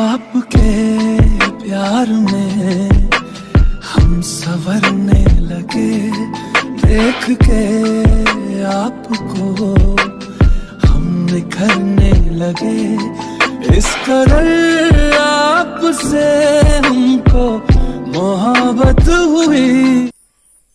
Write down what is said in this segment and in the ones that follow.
आपके प्यार में हम सवरने लगे देख के आपको हम निखरने लगे इस तरह आपसे हमको मोहब्बत हुई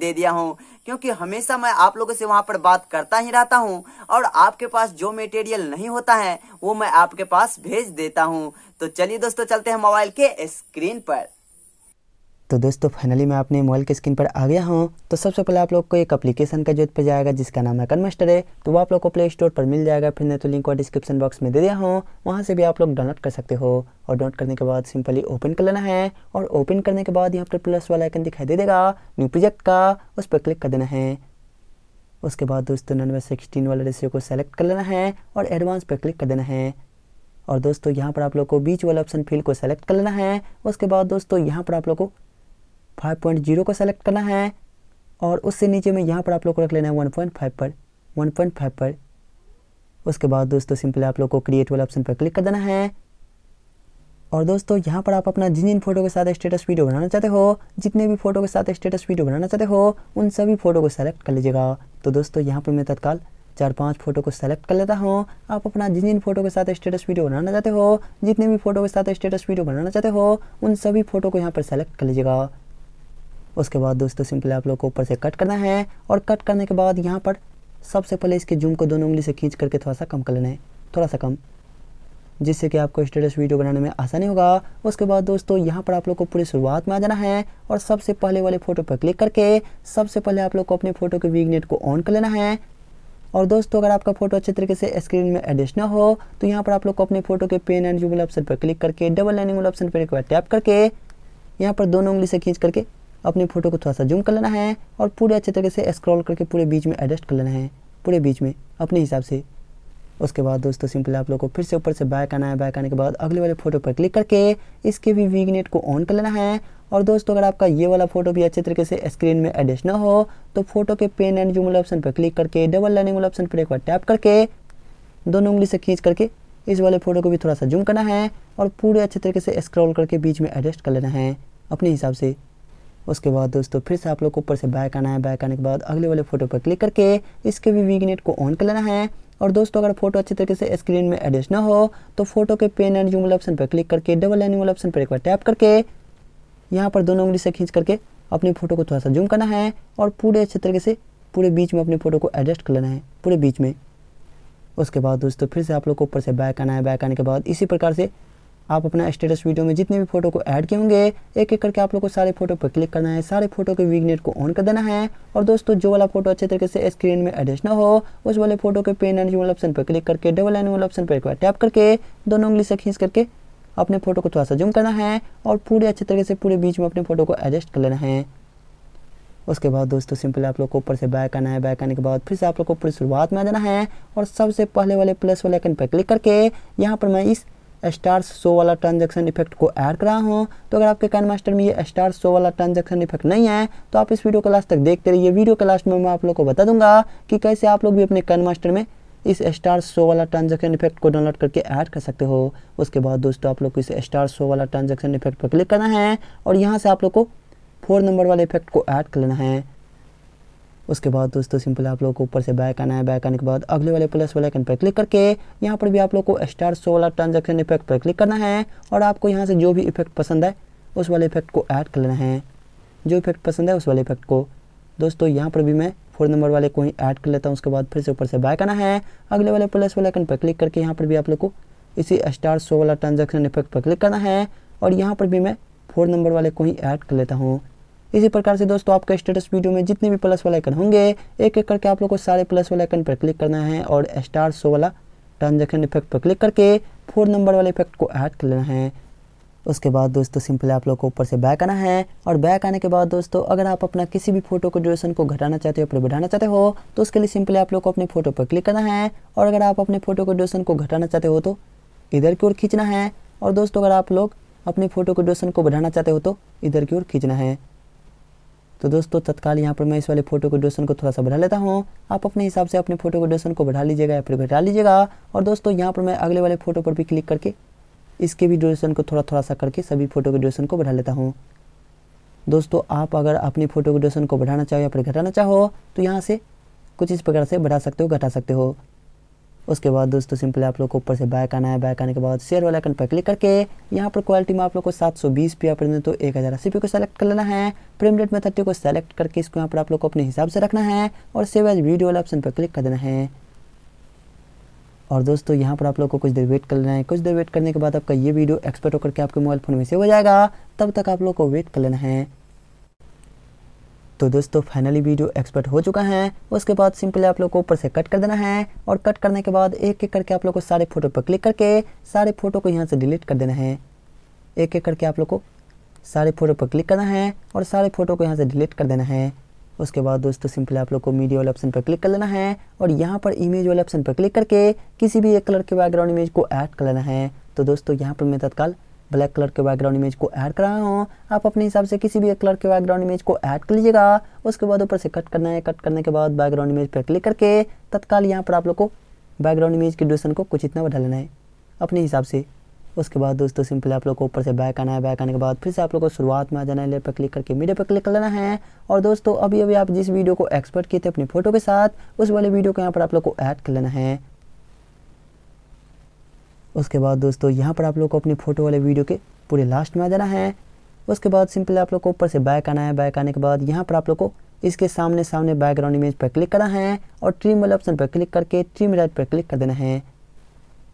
दे दिया हूँ क्योंकि हमेशा मैं आप लोगों से वहाँ पर बात करता ही रहता हूँ और आपके पास जो मेटेरियल नहीं होता है वो मैं आपके पास भेज देता हूँ तो चलिए दोस्तों चलते हैं मोबाइल के स्क्रीन पर तो दोस्तों फाइनली मैं अपने मोबाइल के स्क्रीन पर आ गया हूँ तो सबसे पहले आप लोग को एक एप्लीकेशन का जरूरत पर जाएगा जिसका नाम है कन्मास्टर है तो वो आप लोग को प्ले स्टोर पर मिल जाएगा फिर मैं तो लिंक और डिस्क्रिप्शन बॉक्स में दे दिया हूँ वहाँ से भी आप लोग डाउनलोड कर सकते हो और डाउनलोड करने के बाद सिंपली ओपन कर लेना है और ओपन करने के बाद यहाँ पर प्लस वाला आइकन दिखाई दे देगा न्यू प्रोजेक्ट का उस पर क्लिक कर देना है उसके बाद दोस्तों नन ननवे सिक्सटीन वाला रेशियो को सेलेक्ट कर लेना है और एडवांस पर क्लिक कर देना है और दोस्तों यहाँ पर आप लोग को बीच वाला ऑप्शन फील्ड को सेलेक्ट कर लेना है उसके बाद दोस्तों यहाँ पर आप लोग को फाइव पॉइंट जीरो को सेलेक्ट करना है और उससे नीचे में यहाँ पर आप लोग को रख लेना है वन पॉइंट फाइव पर वन पॉइंट फाइव पर उसके बाद दोस्तों सिंपली आप लोग को क्रिएट वाला ऑप्शन पर क्लिक कर देना है और दोस्तों यहाँ पर आप अपना जिन जिन फोटो के साथ स्टेटस वीडियो बनाना चाहते हो जितने भी फोटो के साथ स्टेटस वीडियो बनाना चाहते हो उन सभी फ़ोटो को सेलेक्ट कर लीजिएगा तो दोस्तों यहाँ पर मैं तत्काल चार पांच फोटो को सेलेक्ट कर लेता हूँ आप अपना जिन जिन फोटो के साथ स्टेटस वीडियो बनाना चाहते हो जितने भी फोटो के साथ स्टेटस वीडियो बनाना चाहते हो उन सभी फोटो को यहाँ पर सेलेक्ट कर लीजिएगा उसके बाद दोस्तों सिंपली आप लोग को ऊपर से कट करना है और कट करने के बाद यहाँ पर सबसे पहले इसके जूम को दोनों उंगली से खींच करके थोड़ा सा कम कर लेना है थोड़ा सा कम जिससे कि आपको स्टेटस वीडियो बनाने में आसानी होगा उसके बाद दोस्तों यहाँ पर आप लोग को पूरी शुरुआत में आ जाना है और सबसे पहले वाले फ़ोटो पर क्लिक करके सबसे पहले आप लोग को अपने फ़ोटो के वीगनेट को ऑन कर लेना है और दोस्तों अगर आपका फोटो अच्छे तरीके से स्क्रीन में एडिश ना हो तो यहाँ पर आप लोग को अपने फोटो के पेन एंड जूम ऑप्शन पर क्लिक करके डबल लाइनिंग ऑप्शन पर एक बार टैप करके यहाँ पर दोनों उंगली से खींच करके अपनी फ़ोटो को थोड़ा सा जूम कर लेना है और पूरे अच्छे तरीके से स्क्रॉल करके पूरे बीच में एडजस्ट कर लेना है पूरे बीच में अपने हिसाब से उसके बाद दोस्तों सिंपली आप लोग को फिर से ऊपर से बैक आना है बैक आने के बाद अगले वाले फ़ोटो पर क्लिक करके इसके भी वीगनेट को ऑन कर लेना है और दोस्तों अगर आपका ये वाला फोटो भी अच्छे तरीके से स्क्रीन में एडजस्ट ना हो तो फोटो के पेन एंड जूम वाले ऑप्शन पर क्लिक करके डबल लाइनिंग वाले ऑप्शन पर एक बार टैप करके दोनों उंगली से खींच करके इस वाले फ़ोटो को भी थोड़ा सा जूम करना है और पूरे अच्छे तरीके से स्क्रॉल करके बीच में एडजस्ट कर लेना है अपने हिसाब से उसके बाद दोस्तों फिर से आप लोग को ऊपर से बैक आना है बैक आने के बाद अगले वाले फोटो पर क्लिक करके इसके भी वीगनेट को ऑन कर लेना है और दोस्तों अगर फोटो अच्छे तरीके से स्क्रीन में एडजस्ट ना हो तो फोटो के पेन एंड जूम वाले ऑप्शन पर क्लिक करके डबल एन वाले ऑप्शन पर एक बार टैप करके यहाँ पर दोनों उंगली से खींच करके अपनी फोटो को थोड़ा सा जूम करना है और पूरे अच्छे तरीके से पूरे बीच में अपनी फोटो को एडजस्ट कर लेना है पूरे बीच में उसके बाद दोस्तों फिर से आप लोग को ऊपर से बैक आना है बैक आने के बाद इसी प्रकार से आप अपना स्टेटस वीडियो में जितने भी फोटो को ऐड किए होंगे एक एक करके आप लोग को सारे फोटो पर क्लिक करना है सारे फोटो के विगनेट को ऑन कर देना है और दोस्तों जो वाला फोटो अच्छे तरीके से स्क्रीन में एडजस्ट ना हो उस वाले फोटो के पेन एंड ऑप्शन पर क्लिक करके डबल एन वाले ऑप्शन पर एक बार टैप करके दोनों उंगली से खींच करके अपने फोटो को थोड़ा सा जूम करना है और पूरे अच्छे तरीके से पूरे बीच में अपने फोटो को एडजस्ट कर लेना है उसके बाद दोस्तों सिंपल आप लोग को ऊपर से बैक आना है बैक आने के बाद फिर से आप लोग को पूरी शुरुआत में आ जाना है और सबसे पहले वाले प्लस वाले आइकन पर क्लिक करके यहाँ पर मैं इस स्टार्स शो वाला ट्रांजेक्शन इफेक्ट को ऐड करा हूँ तो अगर आपके कैन मास्टर में ये स्टार्स शो वाला ट्रांजेक्शन इफेक्ट नहीं है तो आप इस वीडियो के लास्ट तक देखते रहिए वीडियो के लास्ट में मैं आप लोग को बता दूंगा कि कैसे आप लोग भी अपने कैन मास्टर में इस स्टार शो वाला ट्रांजेक्शन इफेक्ट को डाउनलोड करके ऐड कर सकते हो उसके बाद दोस्तों आप लोग को इस स्टार शो वाला ट्रांजेक्शन इफेक्ट पर क्लिक करना है और यहाँ से आप लोग को फोर नंबर वाले इफेक्ट को ऐड कर लेना है उसके बाद दोस्तों सिंपल आप लोग को ऊपर से बैक आना है बैक आने के बाद अगले वाले प्लस वाले आइकन पर क्लिक करके यहाँ पर भी आप लोग को स्टार वाला ट्रांजेक्शन इफेक्ट पर क्लिक करना है और आपको यहाँ से जो भी इफेक्ट पसंद है उस वाले इफेक्ट को ऐड कर लेना है जो इफेक्ट पसंद है उस वाले इफेक्ट को दोस्तों यहाँ पर भी मैं फोर नंबर वाले को ही ऐड कर लेता हूँ उसके बाद फिर से ऊपर से बैक आना है अगले वाले प्लस वाले आइकन पर क्लिक करके यहाँ पर भी आप लोग को इसी स्टार सो वाला ट्रांजेक्शन इफेक्ट पर क्लिक करना है और यहाँ पर भी मैं फोर नंबर वाले को ही ऐड कर लेता हूँ इसी प्रकार से दोस्तों आपके स्टेटस वीडियो में जितने भी प्लस वाला आइकन होंगे एक एक करके आप लोग को सारे प्लस वाले आइकन पर क्लिक करना है और स्टार शो वाला ट्रांजेक्शन इफेक्ट पर क्लिक करके फोर नंबर वाले इफेक्ट को ऐड कर लेना है उसके बाद दोस्तों सिंपली आप लोग को ऊपर से बैक आना है और बैक आने के बाद दोस्तों अगर आप अपना किसी भी फोटो को ड्यूरेशन को घटाना चाहते हो या बढ़ाना चाहते हो तो उसके लिए सिंपली आप लोग को अपने फोटो पर क्लिक करना है और अगर आप अपने फोटो को ड्यूरेशन को घटाना चाहते हो तो इधर की ओर खींचना है और दोस्तों अगर आप लोग अपने फोटो को ड्यूरेशन को बढ़ाना चाहते हो तो इधर की ओर खींचना है तो दोस्तों तत्काल यहाँ पर मैं इस वाले फोटो के डोसन को थोड़ा सा बढ़ा लेता हूँ आप अपने हिसाब से अपने फोटो के डोसन को बढ़ा लीजिएगा या फिर घटा लीजिएगा और दोस्तों यहाँ पर मैं अगले वाले फोटो पर भी क्लिक करके इसके भी ड्यूरेशन को थोड़ा थोड़ा सा करके सभी फोटो के ड्यूरेशन को बढ़ा लेता हूँ दोस्तों आप अगर अपनी फ़ोटो के ड्यूरेशन को बढ़ाना चाहो या फिर घटाना चाहो तो यहाँ से कुछ इस प्रकार से बढ़ा सकते हो घटा सकते हो उसके बाद दोस्तों सिंपली आप लोग को ऊपर से बैक आना है बैक आने के बाद शेयर वाला आइकन पर क्लिक करके यहाँ पर क्वालिटी में आप लोग को सात सौ बीस पी आप तो एक हज़ार अस्सी पी को सेलेक्ट कर लेना है फ्रेम रेट में थर्टी को सेलेक्ट करके इसको यहाँ पर आप लोग को अपने हिसाब से रखना है और सेव एज वीडियो वाला ऑप्शन पर क्लिक कर देना है और दोस्तों यहाँ पर आप लोग को कुछ देर वेट करना है कुछ देर वेट करने के बाद आपका ये वीडियो एक्सपर्ट होकर के आपके मोबाइल फ़ोन में सेव हो जाएगा तब तक आप लोग को वेट कर लेना है तो दोस्तों फाइनली वीडियो एक्सपर्ट हो चुका है उसके बाद सिंपली आप लोग को ऊपर से कट कर देना है और कट करने के बाद एक एक करके आप लोग को सारे फोटो पर क्लिक करके सारे फोटो को यहाँ से डिलीट कर देना है एक एक करके आप लोग को सारे फोटो पर क्लिक करना है और सारे फोटो को यहाँ से डिलीट कर देना है उसके बाद दोस्तों सिंपली आप लोग को मीडिया वाले ऑप्शन पर क्लिक कर लेना है और यहाँ पर इमेज वाले ऑप्शन पर क्लिक करके किसी भी एक कलर के बैकग्राउंड इमेज को ऐड कर लेना है तो दोस्तों यहाँ पर मैं तत्काल ब्लैक कलर के बैकग्राउंड इमेज को ऐड कर रहा हूँ आप अपने हिसाब से किसी भी एक कलर के बैकग्राउंड इमेज को ऐड कर लीजिएगा उसके बाद ऊपर से कट करना है कट करने के बाद बैकग्राउंड इमेज पर क्लिक करके तत्काल यहाँ पर आप लोग को बैकग्राउंड इमेज की ड्यूशन को कुछ इतना बढ़ा लेना है अपने हिसाब से उसके बाद दोस्तों सिंपली आप लोग को ऊपर से बैक आना है बैक आने के बाद फिर से आप लोग को शुरुआत में आ जाना है लेयर पर क्लिक करके मीडिया पर क्लिक कर लेना है और दोस्तों अभी अभी आप जिस वीडियो को एक्सपर्ट किए थे अपनी फोटो के साथ उस वाले वीडियो को यहाँ पर आप लोग को ऐड कर लेना है उसके बाद दोस्तों यहाँ पर आप लोग को अपनी फ़ोटो वाले वीडियो के पूरे लास्ट में आ जाना है उसके बाद सिंपल आप लोग को ऊपर से बैक आना है बैक आने के बाद यहाँ पर आप लोग को इसके सामने सामने बैकग्राउंड इमेज पर क्लिक करना है और ट्रिम वाले ऑप्शन पर क्लिक करके ट्रिम राइट पर क्लिक कर देना है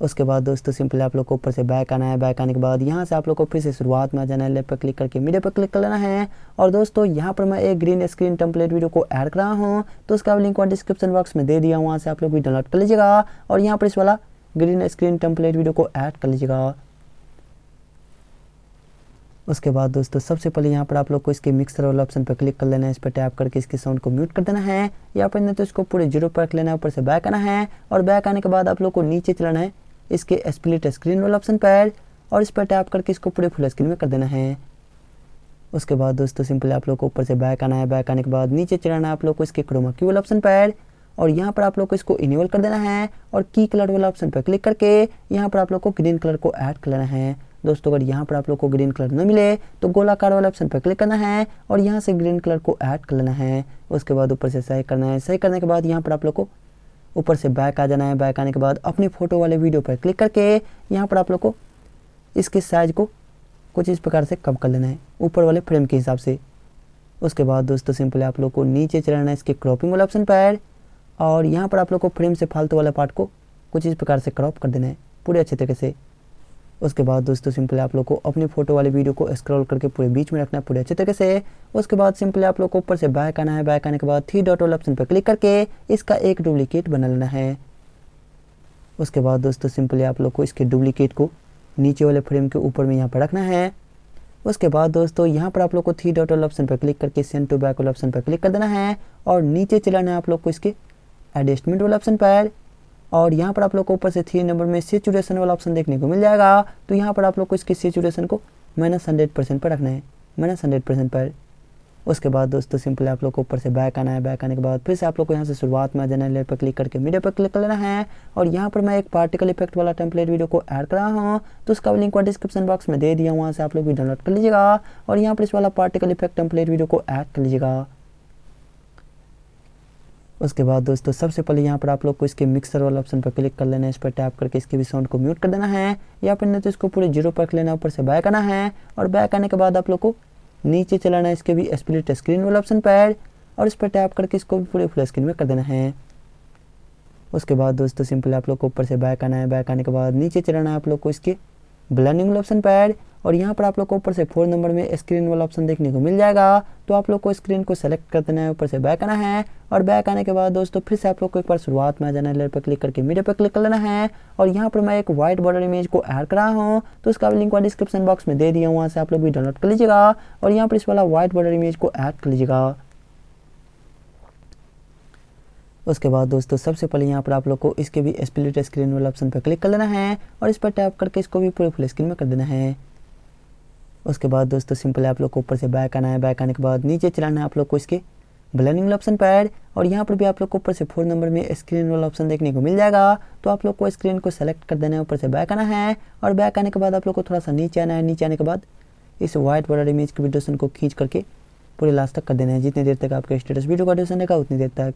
उसके बाद दोस्तों सिंपल आप लोग को ऊपर से बैक आना है बैक आने के बाद यहाँ से आप लोग को फिर से शुरुआत में आ जाना है लेफ्ट पर क्लिक करके मीडिया पर क्लिक कर लेना है और दोस्तों यहाँ पर मैं एक ग्रीन स्क्रीन टेम्पलेट वीडियो को ऐड कर रहा हूँ तो उसका लिंक वहाँ डिस्क्रिप्शन बॉक्स में दे दिया वहाँ से आप लोग भी डाउनलोड कर लीजिएगा और यहाँ पर इस वाला ग्रीन स्क्रीन टेम्पलेट वीडियो को ऐड कर लीजिएगा उसके बाद दोस्तों सबसे पहले यहाँ पर आप लोग को इसके मिक्सर वाले ऑप्शन पर क्लिक कर लेना है इस पर टैप करके इसके साउंड को म्यूट कर देना है या पर नहीं तो इसको पूरे जीरो पर रख लेना है ऊपर से बैक आना है और बैक आने के बाद आप लोग को नीचे चलाना है इसके स्प्लिट स्क्रीन वाले ऑप्शन पर और इस पर टैप करके इसको पूरे फुल स्क्रीन में कर देना है उसके बाद दोस्तों सिंपली आप लोग को ऊपर से बैक आना है बैक आने के बाद नीचे चलाना है आप लोग को इसके क्रोमा क्यूल ऑप्शन पर और यहाँ पर आप लोग को इसको इनेबल कर देना है और की कलर वाला ऑप्शन पर क्लिक करके यहाँ पर आप लोग को ग्रीन कलर को ऐड कर लेना है दोस्तों अगर यहाँ पर आप लोग को ग्रीन कलर न मिले तो गोलाकार वाले ऑप्शन पर क्लिक करना है और यहाँ से ग्रीन कलर को ऐड कर लेना है उसके बाद ऊपर से सही करना है सही करने के बाद यहाँ पर आप लोग को ऊपर से बैक आ जाना है बैक आने के बाद अपनी फ़ोटो वाले वीडियो पर क्लिक करके यहाँ पर आप लोग को इसके साइज को कुछ इस प्रकार से कम कर लेना है ऊपर वाले फ्रेम के हिसाब से उसके बाद दोस्तों सिंपली आप लोग को नीचे चलाना है इसके क्रॉपिंग वाले ऑप्शन पर और यहाँ पर आप लोग को फ्रेम से फालतू वाला पार्ट को कुछ इस प्रकार से क्रॉप कर देना है पूरे अच्छे तरीके से उसके बाद दोस्तों सिंपली आप लोग को अपनी फोटो वाले वीडियो को स्क्रॉल करके पूरे बीच में रखना है पूरे अच्छे तरीके से उसके बाद सिंपली आप लोग को ऊपर से बैक आना है बैक आने के बाद थ्री डॉट वाले ऑप्शन पर क्लिक करके इसका एक डुप्लीकेट बना लेना है उसके बाद दोस्तों सिंपली आप लोग को इसके डुप्लीकेट को नीचे वाले फ्रेम के ऊपर में यहाँ पर रखना है उसके बाद दोस्तों यहाँ पर आप लोग को थ्री डॉट वाले ऑप्शन पर क्लिक करके सेंड टू बैक वाले ऑप्शन पर क्लिक कर देना है और नीचे चलाना है आप लोग को इसके एडजस्टमेंट वाला ऑप्शन पर और यहाँ पर आप लोग को ऊपर से थ्री नंबर में सेचुरेशन वाला ऑप्शन देखने को मिल जाएगा तो यहाँ पर आप लोग को इसकी सेचुरेशन को माइनस हंड्रेड परसेंट पर रखना है माइनस हंड्रेड परसेंट पर उसके बाद दोस्तों सिंपली आप लोग को ऊपर से बैक आना है बैक आने के बाद फिर से आप लोग को यहाँ से शुरुआत में जनरल है लेयर पर क्लिक करके मीडिया पर क्लिक करना है और यहाँ पर मैं एक पार्टिकल इफेक्ट वाला टेम्पलेट वीडियो को ऐड कर रहा हूँ तो उसका लिंक डिस्क्रिप्शन बॉक्स में दे दिया वहाँ से आप लोग भी डाउनलोड कर लीजिएगा और यहाँ पर इस वाला पार्टिकल इफेक्ट टेम्पलेट वीडियो को ऐड कर लीजिएगा उसके बाद दोस्तों सबसे पहले यहाँ पर आप लोग को इसके मिक्सर वाला ऑप्शन पर क्लिक कर लेना है इस पर टैप करके इसके भी साउंड को म्यूट कर देना है या फिर नहीं तो इसको पूरे जीरो पर लेना ऊपर से बैक आना है और बैक आने के बाद आप लोग को नीचे चलाना है इसके भी स्प्लिट स्क्रीन वाला ऑप्शन पर और इस पर टैप करके इसको भी पूरे फुल स्क्रीन में कर देना है उसके बाद दोस्तों सिंपल आप लोग को ऊपर से बैक आना है बैक आने के बाद नीचे चलाना है आप लोग को इसके ब्लैंडिंग ऑप्शन पर और यहाँ पर आप लोग को ऊपर से फोर नंबर में स्क्रीन वाला ऑप्शन देखने को मिल जाएगा तो आप लोग को स्क्रीन को सेलेक्ट कर देना है ऊपर से बैक आना है और बैक आने के बाद दोस्तों फिर से आप लोग को एक बार शुरुआत में आ जाना है लेयर पर क्लिक करके मीडिया पर क्लिक कर लेना है और यहाँ पर मैं एक व्हाइट बॉर्डर इमेज को ऐड कर रहा हूँ तो उसका लिंक मैं डिस्क्रिप्शन बॉक्स में दे दिया हूँ वहाँ से आप लोग भी डाउनलोड कर लीजिएगा और यहाँ पर इस वाला व्हाइट बॉर्डर इमेज को ऐड कर लीजिएगा उसके बाद दोस्तों सबसे पहले यहाँ पर आप लोग को इसके भी स्प्लिट स्क्रीन वाला ऑप्शन पर क्लिक कर लेना है और इस पर टैप करके इसको भी पूरे फुल स्क्रीन में कर देना है उसके बाद दोस्तों सिंपल आप लोग को ऊपर से बैक आना है बैक आने के बाद नीचे चलाना है आप लोग को इसके ब्लैंडिंग ऑप्शन पर और यहाँ पर भी आप लोग को ऊपर से फोर नंबर में स्क्रीन वाला ऑप्शन देखने को मिल जाएगा तो आप लोग को स्क्रीन को सेलेक्ट कर देना है ऊपर से बैक आना है और बैक आने के बाद आप लोग को थोड़ा सा नीचे आना है नीचे आने के बाद इस व्हाइट बॉर्डर इमेज के वीडियोशन को खींच करके पूरे लास्ट तक कर देना है जितनी देर तक आपके स्टेटस वीडियो का डिशन रहेगा उतनी देर तक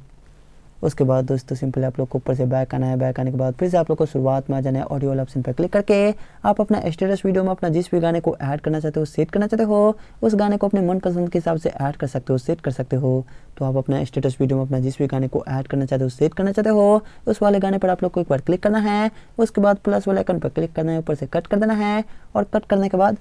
उसके बाद दोस्तों सिंपली आप लोग को ऊपर से बैक आना है बैक आने के बाद फिर से आप लोग को शुरुआत में आ जाना है ऑडियो वाला ऑप्शन पर क्लिक करके आप अपना स्टेटस वीडियो में अपना जिस भी गाने को ऐड करना चाहते हो सेट करना चाहते हो उस गाने को अपने मनपसंद के हिसाब से ऐड कर सकते हो सेट कर सकते हो तो आप अपना स्टेटस वीडियो में अपना जिस भी गाने को ऐड करना चाहते हो सेट करना चाहते हो उस वाले गाने पर आप लोग को एक बार क्लिक करना है उसके बाद प्लस वाले आइकन पर क्लिक करना है ऊपर से कट कर देना है और कट करने के बाद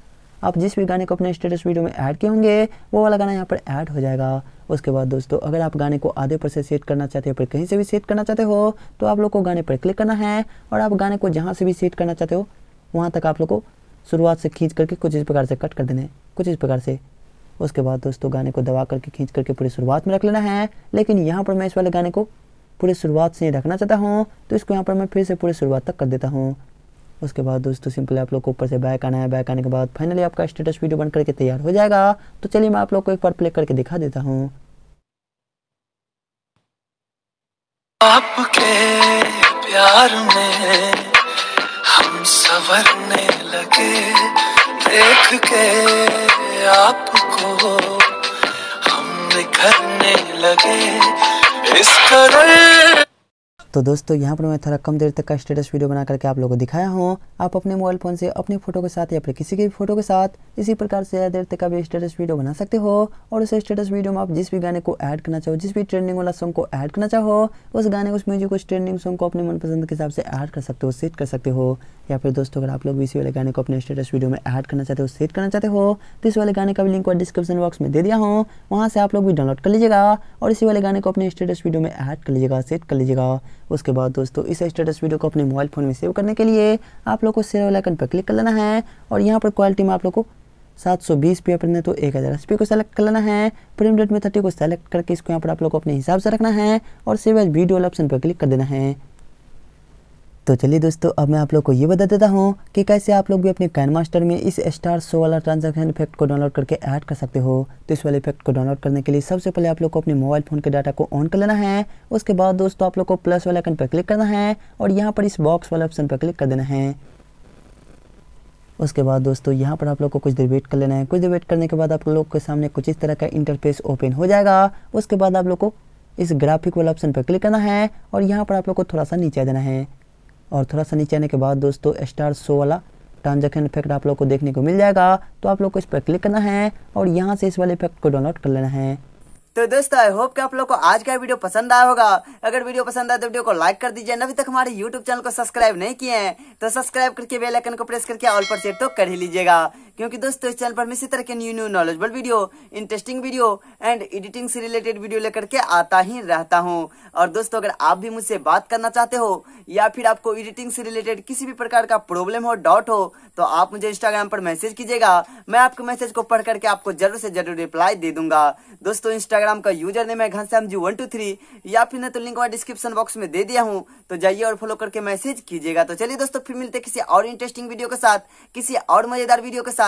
आप जिस भी गाने को अपने स्टेटस वीडियो में ऐड किए होंगे वो वाला गाना यहाँ पर ऐड हो जाएगा उसके बाद दोस्तों अगर आप गाने को आधे पर से सेट करना चाहते हो पर कहीं से भी सेट करना चाहते हो तो आप लोग को गाने पर क्लिक करना है और आप गाने को जहाँ से भी सेट करना चाहते हो वहाँ तक आप लोग को शुरुआत से खींच करके कुछ इस प्रकार से कट कर देना है कुछ इस प्रकार से उसके बाद दोस्तों गाने को दबा करके खींच करके पूरी शुरुआत में रख लेना है लेकिन यहाँ पर मैं इस वाले गाने को पूरी शुरुआत से रखना चाहता हूँ तो इसको यहाँ पर मैं फिर से पूरी शुरुआत तक कर देता हूँ उसके बाद दोस्तों सिंपली आप लोग को ऊपर से बैक आना है बैक आने के बाद फाइनली आपका स्टेटस वीडियो बन करके तैयार हो जाएगा तो चलिए मैं आप लोग को एक बार प्ले करके दिखा देता हूँ आपके प्यार में हम सवरने लगे देख के आपको हम निखरने लगे इस तरह तो दोस्तों यहाँ पर मैं थोड़ा कम देर तक का स्टेटस वीडियो बना करके आप लोगों को दिखाया हूँ आप अपने मोबाइल फ़ोन से अपने फ़ोटो के साथ या फिर किसी के भी फोटो के साथ इसी प्रकार से ज़्यादा देर तक का भी स्टेटस वीडियो बना सकते हो और उस स्टेटस वीडियो में आप जिस भी गाने को ऐड करना चाहो जिस भी ट्रेंडिंग वाला सॉन्ग को ऐड करना चाहो उस गाने उस म्यूजिक उस ट्रेंडिंग सॉन्ग को अपने मनपसंद के हिसाब से ऐड कर सकते हो सेट कर सकते हो या फिर दोस्तों अगर आप लोग इसी वाले गाने को अपने स्टेटस वीडियो में ऐड करना चाहते हो सेट करना चाहते हो तो इस वाले गाने का भी लिंक और डिस्क्रिप्शन बॉक्स में दे दिया हूँ वहाँ से आप लोग भी डाउनलोड कर लीजिएगा और इसी वाले गाने को अपने स्टेटस वीडियो में ऐड कर लीजिएगा सेट कर लीजिएगा उसके बाद दोस्तों इस स्टेटस वीडियो को अपने मोबाइल फ़ोन में सेव करने के लिए आप लोग को सेव वाले आइकन पर क्लिक कर लेना है और यहाँ पर क्वालिटी में आप लोग को सात सौ बीस पे अपने तो एक हज़ार अस्सी को सेलेक्ट कर लेना है प्रीम डेट में थर्टी को सेलेक्ट करके इसको यहाँ पर आप लोग को अपने हिसाब से रखना है और सेव एज वीडियो ऑप्शन पर क्लिक कर देना है तो चलिए दोस्तों अब मैं आप लोग को ये बता देता हूँ कि कैसे आप लोग भी अपने कैन मास्टर में इस स्टार शो वाला ट्रांजैक्शन इफेक्ट को डाउनलोड करके ऐड कर सकते हो तो इस वाले इफेक्ट को डाउनलोड करने के लिए सबसे पहले आप लोग को अपने मोबाइल फ़ोन के डाटा को ऑन कर लेना है उसके बाद दोस्तों आप लोग को प्लस वाले आइकन पर क्लिक करना है और यहाँ पर इस बॉक्स वाले ऑप्शन पर क्लिक कर देना है उसके बाद दोस्तों यहाँ पर आप लोग को कुछ देर वेट कर लेना है कुछ देर वेट करने के बाद आप लोग के सामने कुछ इस तरह का इंटरफेस ओपन हो जाएगा उसके बाद आप लोग को इस ग्राफिक वाला ऑप्शन पर क्लिक करना है और यहाँ पर आप लोग को थोड़ा सा नीचे देना है और थोड़ा सा नीचे आने के बाद दोस्तों स्टार शो वाला ट्रांजेक्शन इफेक्ट आप लोग को देखने को मिल जाएगा तो आप लोग को इस पर क्लिक करना है और यहाँ से इस वाले इफेक्ट को डाउनलोड कर लेना है तो दोस्तों आई होप कि आप लोग को आज का वीडियो पसंद आया होगा अगर वीडियो पसंद आए तो वीडियो को लाइक कर दीजिए अभी तक हमारे यूट्यूब चैनल को सब्सक्राइब नहीं किए हैं तो सब्सक्राइब करके बेल आइकन को प्रेस करके ऑल पर सेट तो कर ही लीजिएगा क्योंकि दोस्तों इस चैनल पर मैं इसी तरह के new new knowledgeable video interesting video and editing से रिलेटेड वीडियो लेकर के आता ही रहता हूँ और दोस्तों अगर आप भी मुझसे बात करना चाहते हो या फिर आपको एडिटिंग से रिलेटेड किसी भी प्रकार का प्रॉब्लम हो डाउट हो तो आप मुझे इंस्टाग्राम पर मैसेज कीजिएगा मैं आपके मैसेज को पढ़ करके आपको जरूर से जरूर रिप्लाई दे दूंगा दोस्तों इंस्टाग्राम का यूजर नेम है Ghanshyam ji one two three या फिर मैं तो लिंक डिस्क्रिप्शन बॉक्स में दे दिया हूँ तो जाइए और फॉलो करके मैसेज कीजिएगा तो चलिए दोस्तों फिर मिलते किसी और इंटरेस्टिंग वीडियो के साथ किसी और मजेदार वीडियो के साथ